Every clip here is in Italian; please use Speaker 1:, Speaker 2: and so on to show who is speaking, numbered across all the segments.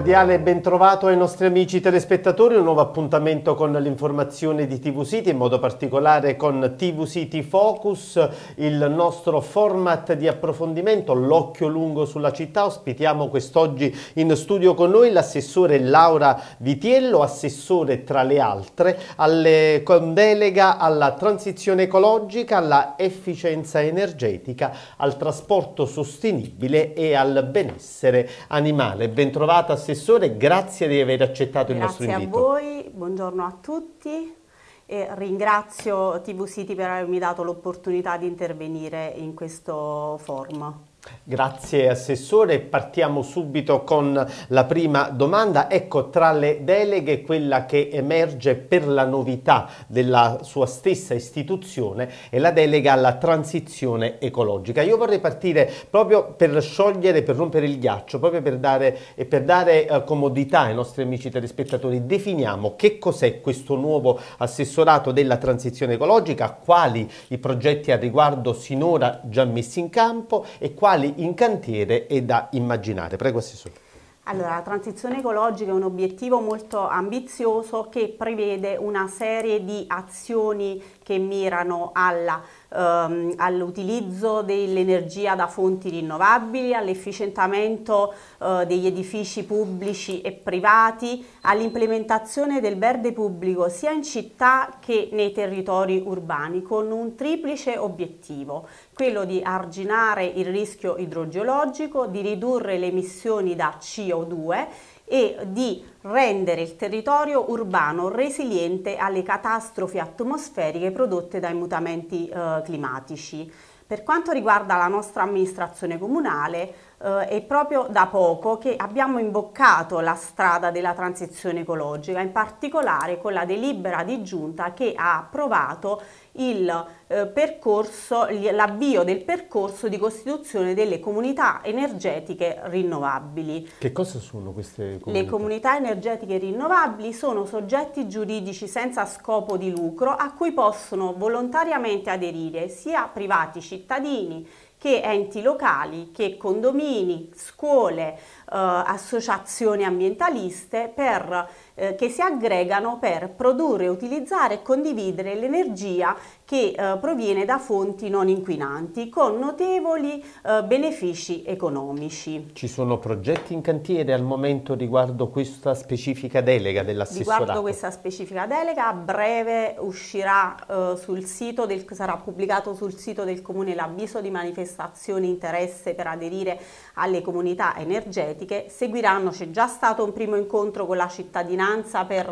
Speaker 1: cordiale e bentrovato ai nostri amici telespettatori, un nuovo appuntamento con l'informazione di TV City, in modo particolare con TV City Focus, il nostro format di approfondimento, l'occhio lungo sulla città. Ospitiamo quest'oggi in studio con noi l'assessore Laura Vitiello, assessore tra le altre, alle, con delega alla transizione ecologica, alla efficienza energetica, al trasporto sostenibile e al benessere animale. Bentrovata assessore professore, grazie di aver accettato grazie il nostro invito.
Speaker 2: Grazie a voi, buongiorno a tutti. E ringrazio TV City per avermi dato l'opportunità di intervenire in questo forum.
Speaker 1: Grazie Assessore, partiamo subito con la prima domanda. Ecco, tra le deleghe quella che emerge per la novità della sua stessa istituzione è la delega alla transizione ecologica. Io vorrei partire proprio per sciogliere, per rompere il ghiaccio, proprio per dare, per dare eh, comodità ai nostri amici telespettatori. Definiamo che cos'è questo nuovo assessorato della transizione ecologica, quali i progetti a riguardo sinora già messi in campo e quali quali in cantiere e da immaginare? Prego, Assessore.
Speaker 2: Allora, la transizione ecologica è un obiettivo molto ambizioso che prevede una serie di azioni che mirano ehm, all'utilizzo ehm, all dell'energia da fonti rinnovabili, all'efficientamento eh, degli edifici pubblici e privati, all'implementazione del verde pubblico sia in città che nei territori urbani con un triplice obiettivo, quello di arginare il rischio idrogeologico, di ridurre le emissioni da CO2 e di rendere il territorio urbano resiliente alle catastrofi atmosferiche prodotte dai mutamenti eh, climatici. Per quanto riguarda la nostra amministrazione comunale, eh, è proprio da poco che abbiamo imboccato la strada della transizione ecologica, in particolare con la delibera di giunta che ha approvato il eh, percorso, l'avvio del percorso di costituzione delle comunità energetiche rinnovabili.
Speaker 1: Che cosa sono queste comunità? Le
Speaker 2: comunità energetiche rinnovabili sono soggetti giuridici senza scopo di lucro a cui possono volontariamente aderire sia privati cittadini che enti locali, che condomini, scuole, eh, associazioni ambientaliste per, eh, che si aggregano per produrre, utilizzare e condividere l'energia che eh, proviene da fonti non inquinanti con notevoli eh, benefici economici.
Speaker 1: Ci sono progetti in cantiere al momento riguardo questa specifica delega dell'assessorato? Riguardo
Speaker 2: questa specifica delega a breve uscirà eh, sul sito, del, sarà pubblicato sul sito del Comune l'avviso di manifestazione interesse per aderire alle comunità energetiche. Seguiranno, c'è già stato un primo incontro con la cittadinanza per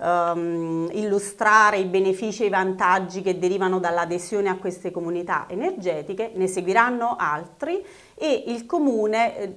Speaker 2: ehm, illustrare i benefici e i vantaggi che derivano dall'adesione a queste comunità energetiche, ne seguiranno altri e il comune eh,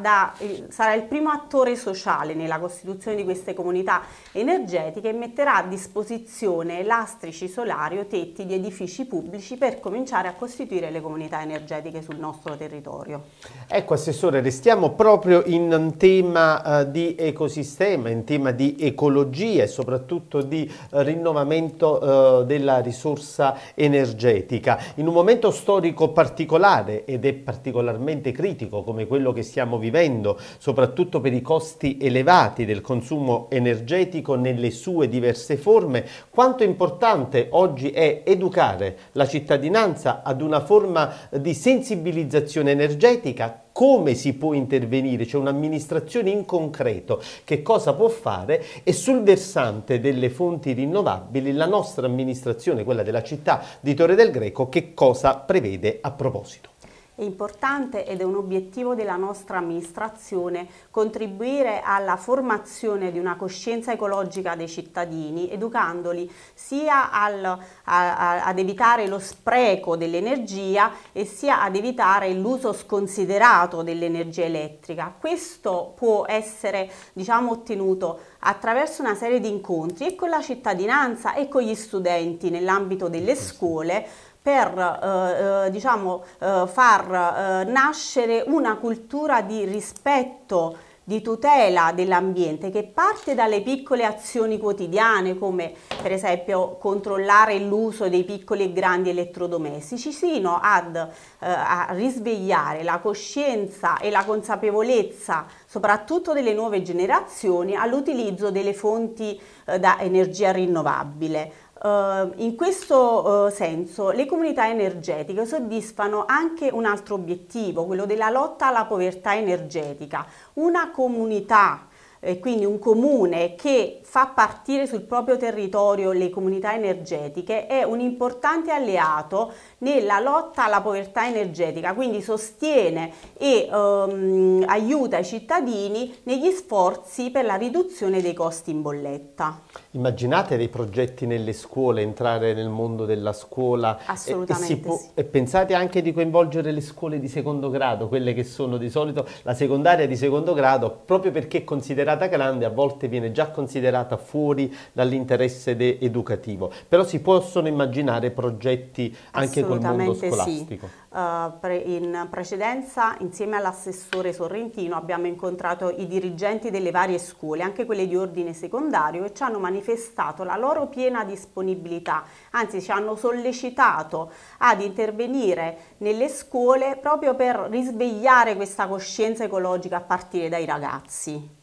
Speaker 2: da, sarà il primo attore sociale nella costituzione di queste comunità energetiche e metterà a disposizione lastrici solari o tetti di edifici pubblici per cominciare a costituire le comunità energetiche sul nostro territorio.
Speaker 1: Ecco Assessore, restiamo proprio in tema eh, di ecosistema, in tema di ecologia e soprattutto di eh, rinnovamento della risorsa energetica. In un momento storico particolare ed è particolare particolarmente critico come quello che stiamo vivendo, soprattutto per i costi elevati del consumo energetico nelle sue diverse forme, quanto importante oggi è educare la cittadinanza ad una forma di sensibilizzazione energetica come si può intervenire, cioè un'amministrazione in concreto che cosa può fare e sul versante delle fonti rinnovabili la nostra amministrazione, quella della città di Torre del Greco, che cosa prevede a proposito.
Speaker 2: È importante ed è un obiettivo della nostra amministrazione contribuire alla formazione di una coscienza ecologica dei cittadini, educandoli sia al, a, a, ad evitare lo spreco dell'energia e sia ad evitare l'uso sconsiderato dell'energia elettrica. Questo può essere diciamo, ottenuto attraverso una serie di incontri e con la cittadinanza e con gli studenti nell'ambito delle scuole per eh, eh, diciamo, eh, far eh, nascere una cultura di rispetto di tutela dell'ambiente che parte dalle piccole azioni quotidiane come per esempio controllare l'uso dei piccoli e grandi elettrodomestici sino ad, eh, a risvegliare la coscienza e la consapevolezza soprattutto delle nuove generazioni all'utilizzo delle fonti eh, da energia rinnovabile Ehm, in questo eh, senso le comunità energetiche soddisfano anche un altro obiettivo, quello della lotta alla povertà energetica. Una comunità e quindi un comune che fa partire sul proprio territorio le comunità energetiche è un importante alleato nella lotta alla povertà energetica, quindi sostiene e ehm, aiuta i cittadini negli sforzi per la riduzione dei costi in bolletta.
Speaker 1: Immaginate dei progetti nelle scuole, entrare nel mondo della scuola e, e, può, sì. e, pensate anche di coinvolgere le scuole di secondo grado, quelle che sono di solito la secondaria di secondo grado, proprio perché considerata grande a volte viene già considerata fuori dall'interesse educativo, però si possono immaginare progetti anche col mondo scolastico. Sì.
Speaker 2: Uh, eh, pre in precedenza insieme all'assessore Sorrentino abbiamo incontrato i dirigenti delle varie scuole, anche quelle di ordine secondario e ci hanno manifestato manifestato la loro piena disponibilità, anzi ci hanno sollecitato ad intervenire nelle scuole proprio per risvegliare questa coscienza ecologica a partire dai ragazzi.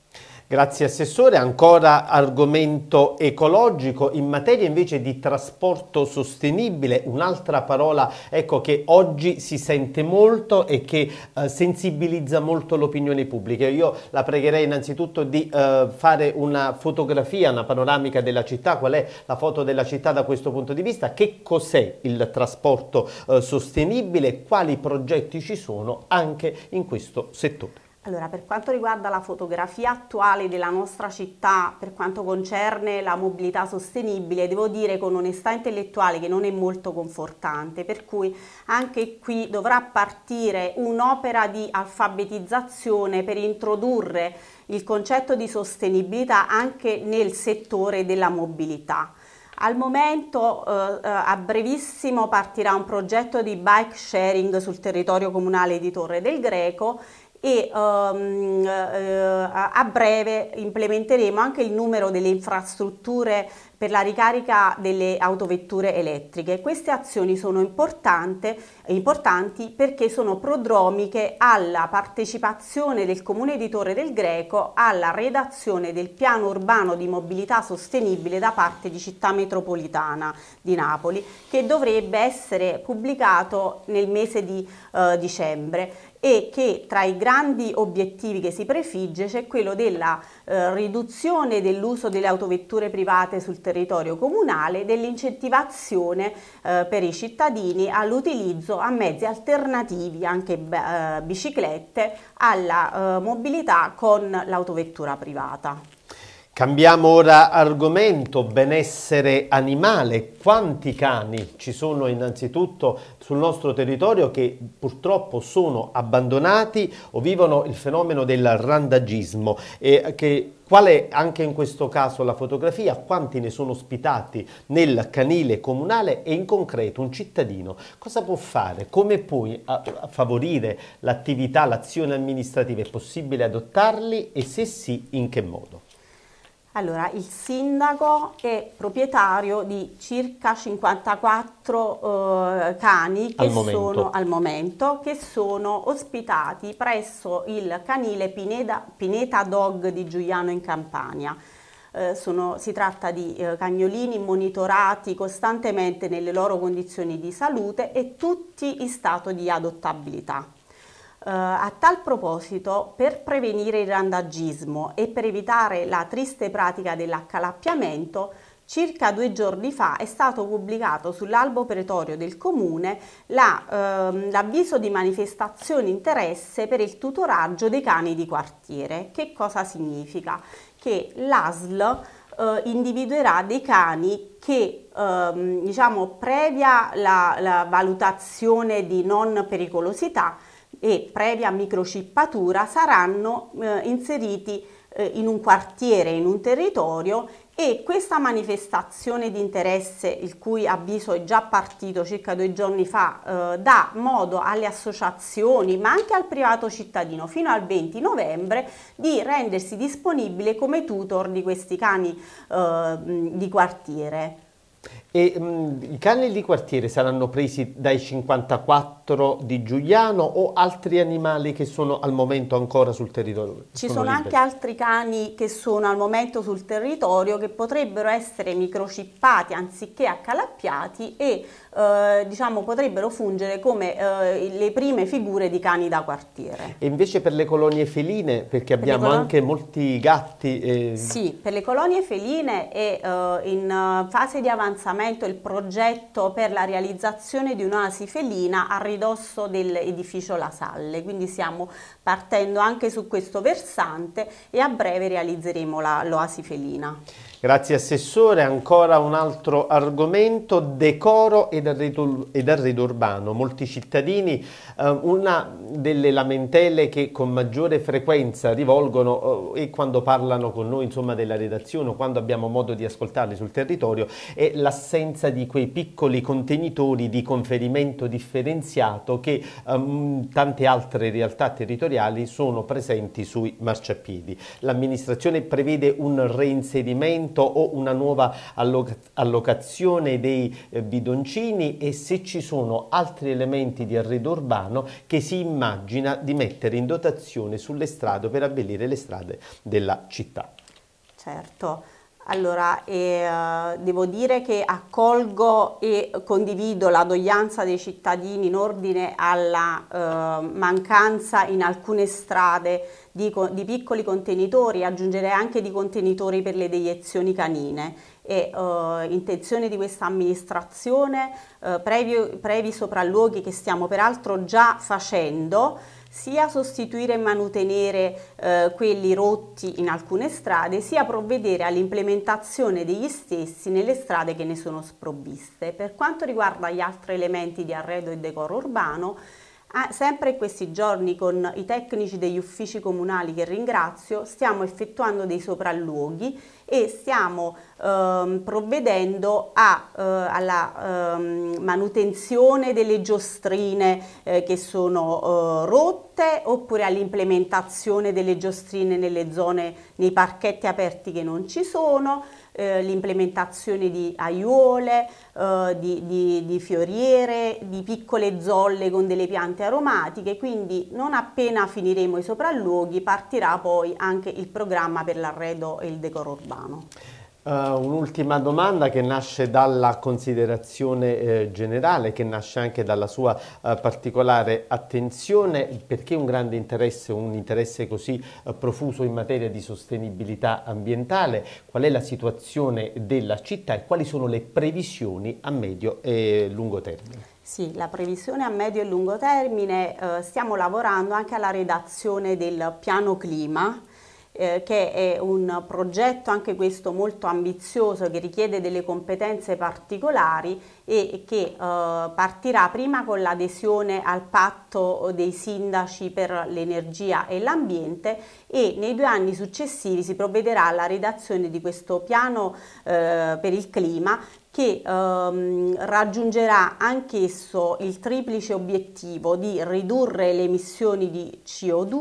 Speaker 1: Grazie Assessore, ancora argomento ecologico, in materia invece di trasporto sostenibile, un'altra parola ecco, che oggi si sente molto e che eh, sensibilizza molto l'opinione pubblica. Io la pregherei innanzitutto di eh, fare una fotografia, una panoramica della città, qual è la foto della città da questo punto di vista, che cos'è il trasporto eh, sostenibile, quali progetti ci sono anche in questo settore.
Speaker 2: Allora, per quanto riguarda la fotografia attuale della nostra città, per quanto concerne la mobilità sostenibile, devo dire con onestà intellettuale che non è molto confortante, per cui anche qui dovrà partire un'opera di alfabetizzazione per introdurre il concetto di sostenibilità anche nel settore della mobilità. Al momento eh, eh a brevissimo partirà un progetto di bike sharing sul territorio comunale di Torre del Greco e um, eh, a breve implementeremo anche il numero delle infrastrutture per la ricarica delle autovetture elettriche. Queste azioni sono importanti perché sono prodromiche alla partecipazione del Comune di Torre del Greco alla redazione del piano urbano di mobilità sostenibile da parte di Città Metropolitana di Napoli che dovrebbe essere pubblicato nel mese di eh, dicembre e che tra i grandi obiettivi che si prefigge c'è quello della eh, riduzione dell'uso delle autovetture private sul territorio comunale, dell'incentivazione eh, per i cittadini all'utilizzo a mezzi alternativi, anche eh, biciclette, alla eh, mobilità con l'autovettura privata.
Speaker 1: Cambiamo ora argomento, benessere animale. Quanti cani ci sono innanzitutto sul nostro territorio che purtroppo sono abbandonati o vivono il fenomeno del randagismo e che Qual è anche in questo caso la fotografia? Quanti ne sono ospitati nel canile comunale e in concreto un cittadino cosa può fare? Come puoi favorire l'attività, l'azione amministrativa? È possibile adottarli e se sì in che modo?
Speaker 2: Allora, il sindaco è proprietario di circa 54 eh, cani che al sono al momento che sono ospitati presso il canile Pineda, Pineta Dog di Giuliano in Campania. Eh, sono, si tratta di eh, cagnolini monitorati costantemente nelle loro condizioni di salute e tutti in stato di adottabilità. Eh, a tal proposito, per prevenire il randagismo e per evitare la triste pratica dell'accalappiamento, circa due giorni fa è stato pubblicato sull'albo pretorio del Comune l'avviso la, ehm, di manifestazione interesse per il tutoraggio dei cani di quartiere. Che cosa significa? Che l'ASL eh, individuerà dei cani che ehm, diciamo previa la, la valutazione di non pericolosità e previa microcippatura saranno eh, inseriti eh, in un quartiere, in un territorio e questa manifestazione di interesse, il cui avviso è già partito circa due giorni fa, eh, dà modo alle associazioni, ma anche al privato cittadino, fino al 20 novembre, di rendersi disponibile come tutor di questi cani eh, di quartiere.
Speaker 1: E, mh, mm, I cani di quartiere saranno presi dai 54 di Giuliano o altri animali che sono al momento ancora sul territorio? Ci sono, sono anche
Speaker 2: altri cani che sono al momento sul territorio che potrebbero essere microcippati anziché accalappiati e eh, diciamo, potrebbero fungere come eh, le prime figure di cani da
Speaker 1: quartiere. E invece per le colonie feline, perché abbiamo per anche molti gatti. E... Eh, sì,
Speaker 2: per le colonie feline è eh, in fase di avanzamento Parlamento il progetto per la realizzazione di un'oasi felina a ridosso dell'edificio La Salle, quindi stiamo partendo anche su questo versante e a breve realizzeremo l'oasi felina.
Speaker 1: Grazie Assessore, ancora un altro argomento, decoro ed arredo, ed arredo urbano. Molti cittadini, eh, una delle lamentele che con maggiore frequenza rivolgono eh, e quando parlano con noi insomma, della redazione o quando abbiamo modo di ascoltarli sul territorio è l'assenza di quei piccoli contenitori di conferimento differenziato che ehm, tante altre realtà territoriali sono presenti sui marciapiedi. L'amministrazione prevede un reinserimento finanziamento o una nuova allocazione dei eh, bidoncini e se ci sono altri elementi di arredo urbano che si immagina di mettere in dotazione sulle strade per abbellire le strade della città.
Speaker 2: Certo. Allora, eh, devo dire che accolgo e condivido la doglianza dei cittadini in ordine alla eh, mancanza in alcune strade di, di, piccoli contenitori, aggiungerei anche di contenitori per le deiezioni canine. È eh, intenzione di questa amministrazione, eh, previ, previ sopralluoghi che stiamo peraltro già facendo, sia sostituire e manutenere eh, quelli rotti in alcune strade, sia provvedere all'implementazione degli stessi nelle strade che ne sono sprovviste. Per quanto riguarda gli altri elementi di arredo e decoro urbano, Ah, sempre in questi giorni con i tecnici degli uffici comunali che ringrazio stiamo effettuando dei sopralluoghi e stiamo ehm, provvedendo a, eh, alla ehm, manutenzione delle giostrine eh, che sono eh, rotte oppure all'implementazione delle giostrine nelle zone, nei parchetti aperti che non ci sono, eh, l'implementazione di aiuole, eh, di, di, di, fioriere, di piccole zolle con delle piante aromatiche, quindi non appena finiremo i sopralluoghi partirà poi anche il programma per l'arredo e il decoro urbano lontano.
Speaker 1: Uh, un'ultima domanda che nasce dalla considerazione eh, generale, che nasce anche dalla sua eh, particolare attenzione, perché un grande interesse, un interesse così eh, profuso in materia di sostenibilità ambientale, qual è la situazione della città e quali sono le previsioni a medio e lungo termine?
Speaker 2: Sì, la previsione a medio e lungo termine, eh, stiamo lavorando anche alla redazione del piano clima eh, che è un progetto anche questo molto ambizioso che richiede delle competenze particolari e che eh, partirà prima con l'adesione al patto dei sindaci per l'energia e l'ambiente e nei due anni successivi si provvederà alla redazione di questo piano eh, per il clima che ehm, raggiungerà anch'esso il triplice obiettivo di ridurre le emissioni di CO2,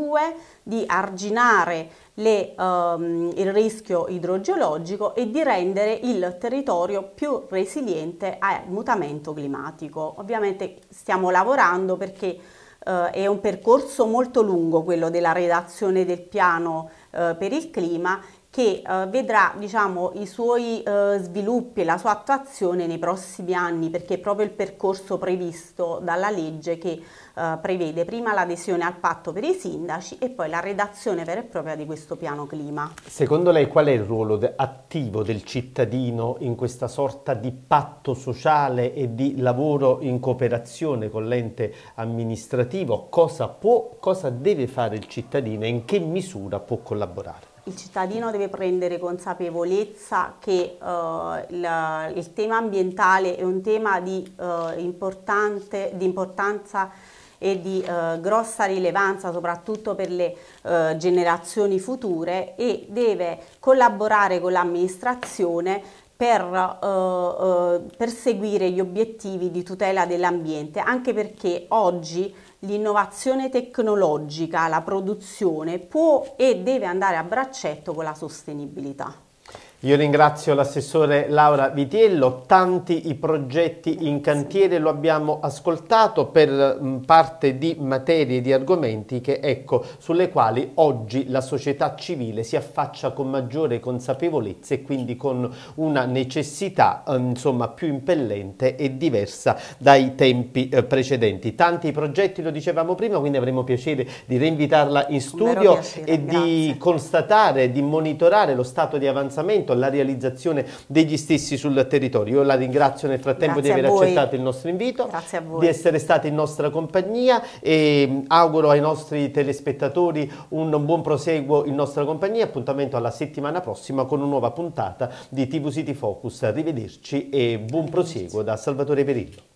Speaker 2: di arginare le, um, il rischio idrogeologico e di rendere il territorio più resiliente al mutamento climatico. Ovviamente stiamo lavorando perché uh, è un percorso molto lungo quello della redazione del piano uh, per il clima che eh, vedrà diciamo, i suoi eh, sviluppi e la sua attuazione nei prossimi anni, perché è proprio il percorso previsto dalla legge che eh, prevede prima l'adesione al patto per i sindaci e poi la redazione vera e propria di questo piano clima.
Speaker 1: Secondo lei qual è il ruolo de attivo del cittadino in questa sorta di patto sociale e di lavoro in cooperazione con l'ente amministrativo? Cosa può, cosa deve fare il cittadino e in che misura può collaborare?
Speaker 2: il cittadino deve prendere consapevolezza che eh, il, il, tema ambientale è un tema di, eh, importante, di importanza e di eh, grossa rilevanza soprattutto per le eh, generazioni future e deve collaborare con l'amministrazione per eh, eh perseguire gli obiettivi di tutela dell'ambiente, anche perché oggi l'innovazione tecnologica, la produzione può e deve andare a braccetto con la sostenibilità.
Speaker 1: Io ringrazio l'assessore Laura Vitiello, tanti i progetti in cantiere lo abbiamo ascoltato per mm, parte di materie, e di argomenti che, ecco, sulle quali oggi la società civile si affaccia con maggiore consapevolezza e quindi con una necessità mm, insomma, più impellente e diversa dai tempi eh, precedenti. Tanti i progetti, lo dicevamo prima, quindi avremo piacere di reinvitarla in studio piacere, e grazie. di constatare, di monitorare lo stato di avanzamento appunto alla realizzazione degli stessi sul territorio. Io la ringrazio nel frattempo Grazie di aver accettato il nostro invito, di essere stati in nostra compagnia e mm, auguro ai nostri telespettatori un buon proseguo in nostra compagnia. Appuntamento alla settimana prossima con una nuova puntata di TV City Focus. Arrivederci e buon proseguo da Salvatore Perillo.